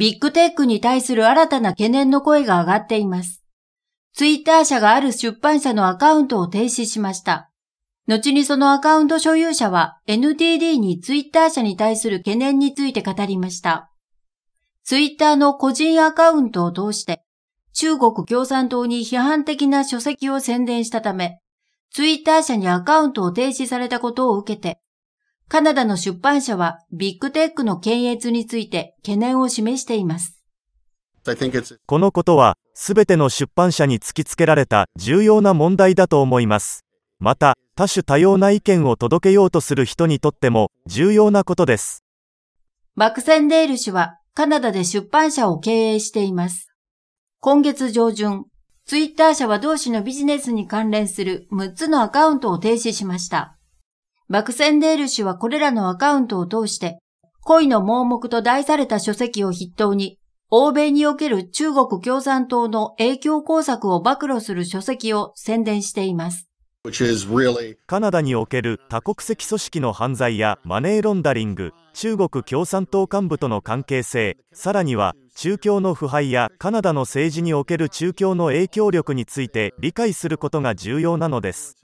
ビッグテックに対する新たな懸念の声が上がっています。ツイッター社がある出版社のアカウントを停止しました。後にそのアカウント所有者は NTD にツイッター社に対する懸念について語りました。ツイッターの個人アカウントを通して中国共産党に批判的な書籍を宣伝したため、ツイッター社にアカウントを停止されたことを受けて、カナダの出版社はビッグテックの検閲について懸念を示しています。このことは、全ての出版社に突きつけられた重要な問題だと思います。また、多種多様な意見を届けようとする人にとっても重要なことです。マクセンデール氏はカナダで出版社を経営しています。今月上旬、ツイッター社は同氏のビジネスに関連する6つのアカウントを停止しました。バクセンデール氏はこれらのアカウントを通して、恋の盲目と題された書籍を筆頭に、欧米における中国共産党の影響工作を暴露する書籍を宣伝しています。カナダにおける多国籍組織の犯罪やマネーロンダリング、中国共産党幹部との関係性、さらには中共の腐敗やカナダの政治における中共の影響力について理解することが重要なのです。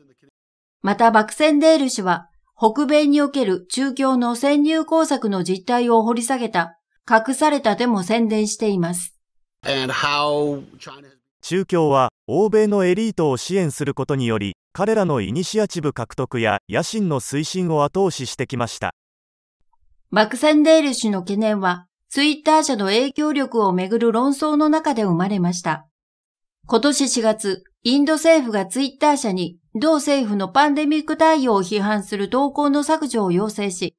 また、バクセンデール氏は、北米における中共の潜入工作の実態を掘り下げた、隠された手も宣伝しています。中共は欧米のエリートを支援することにより彼らのイニシアチブ獲得や野心の推進を後押ししてきましたマクセンデール氏の懸念はツイッター社の影響力をめぐる論争の中で生まれました今年4月インド政府がツイッター社に同政府のパンデミック対応を批判する投稿の削除を要請し、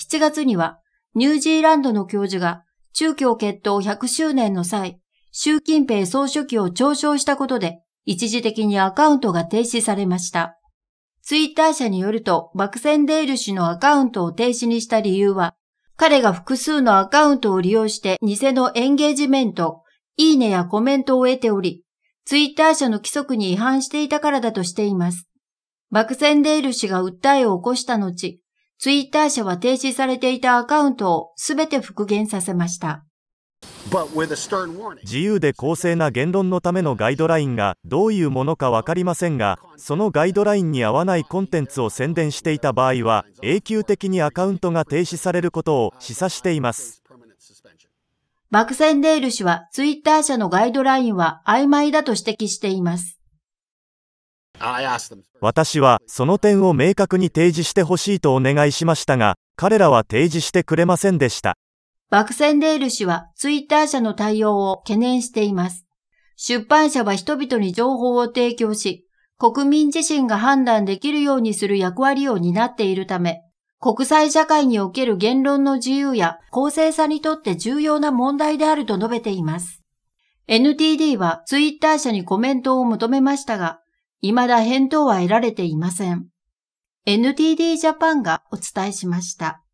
7月にはニュージーランドの教授が中共決闘100周年の際、習近平総書記を嘲笑したことで一時的にアカウントが停止されました。ツイッター社によると、バクセンデール氏のアカウントを停止にした理由は、彼が複数のアカウントを利用して偽のエンゲージメント、いいねやコメントを得ており、ツイッター社の規則に違反していたからだとしています。バクセンデール氏が訴えを起こした後、ツイッター社は停止されていたアカウントを全て復元させました。自由で公正な言論のためのガイドラインがどういうものか分かりませんがそのガイドラインに合わないコンテンツを宣伝していた場合は永久的にアカウントが停止されることを示唆していますマクセンデール氏はツイッター社のガイドラインは曖昧だと指摘しています。私はその点を明確に提示してほしいとお願いしましたが、彼らは提示してくれませんでした。バクセンデール氏はツイッター社の対応を懸念しています。出版社は人々に情報を提供し、国民自身が判断できるようにする役割を担っているため、国際社会における言論の自由や公正さにとって重要な問題であると述べています。NTD はツイッター社にコメントを求めましたが、未だ返答は得られていません。NTD ジャパンがお伝えしました。